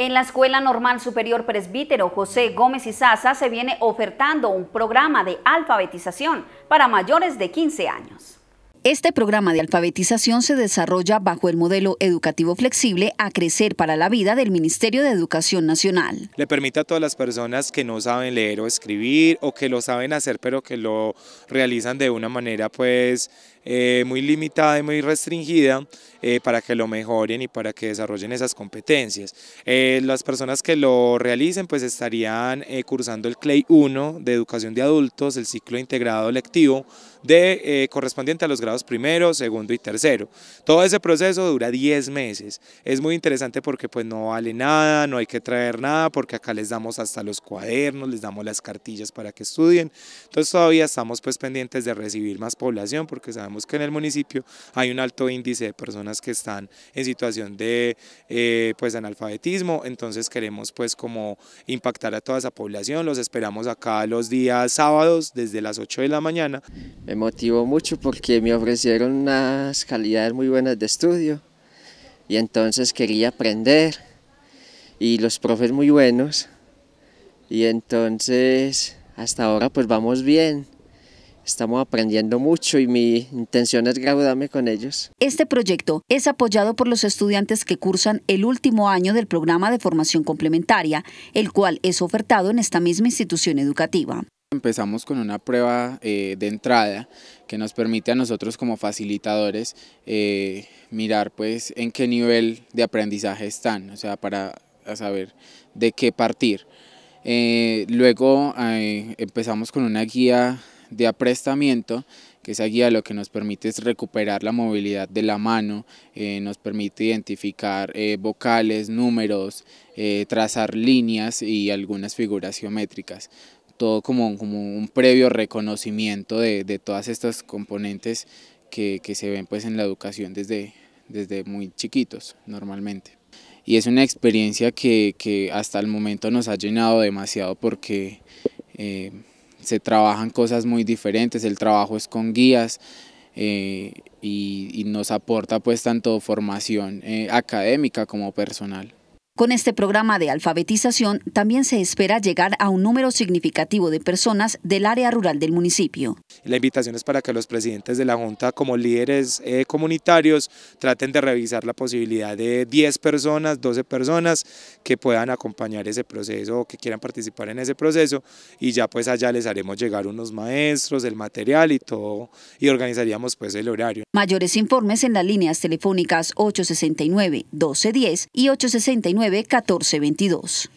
En la Escuela Normal Superior Presbítero José Gómez y Sasa se viene ofertando un programa de alfabetización para mayores de 15 años. Este programa de alfabetización se desarrolla bajo el modelo educativo flexible a crecer para la vida del Ministerio de Educación Nacional. Le permite a todas las personas que no saben leer o escribir o que lo saben hacer pero que lo realizan de una manera pues eh, muy limitada y muy restringida eh, para que lo mejoren y para que desarrollen esas competencias. Eh, las personas que lo realicen pues estarían cursando el CLEI 1 de Educación de Adultos, el ciclo integrado lectivo de correspondiente a los grados primero, segundo y tercero. Todo ese proceso dura 10 meses. Es muy interesante porque pues no vale nada, no hay que traer nada, porque acá les damos hasta los cuadernos, les damos las cartillas para que estudien. Entonces todavía estamos pues pendientes de recibir más población porque sabemos que en el municipio hay un alto índice de personas que están en situación de eh, pues analfabetismo, entonces queremos pues como impactar a toda esa población, los esperamos acá los días sábados desde las 8 de la mañana. Me motivó mucho porque mi ofrecieron unas calidades muy buenas de estudio y entonces quería aprender y los profes muy buenos y entonces hasta ahora pues vamos bien. Estamos aprendiendo mucho y mi intención es graduarme con ellos. Este proyecto es apoyado por los estudiantes que cursan el último año del programa de formación complementaria, el cual es ofertado en esta misma institución educativa. Empezamos con una prueba eh, de entrada que nos permite a nosotros como facilitadores eh, mirar pues en qué nivel de aprendizaje están, o sea, para saber de qué partir. Eh, luego empezamos con una guía de aprestamiento, que esa guía lo que nos permite es recuperar la movilidad de la mano, nos permite identificar vocales, números, trazar líneas y algunas figuras geométricas todo como, como un previo reconocimiento de, de todas estas componentes que, que, se ven pues en la educación desde, desde muy chiquitos normalmente. Y es una experiencia que, que hasta el momento nos ha llenado demasiado porque eh, se trabajan cosas muy diferentes, el trabajo es con guías eh, y, nos aporta pues tanto formación eh, académica como personal. Con este programa de alfabetización también se espera llegar a un número significativo de personas del área rural del municipio. La invitación es para que los presidentes de la Junta como líderes eh, comunitarios traten de revisar la posibilidad de 10 personas, 12 personas que puedan acompañar ese proceso o que quieran participar en ese proceso y ya pues allá les haremos llegar unos maestros, el material y todo y organizaríamos pues el horario. Mayores informes en las líneas telefónicas 869-1210 y 869 1422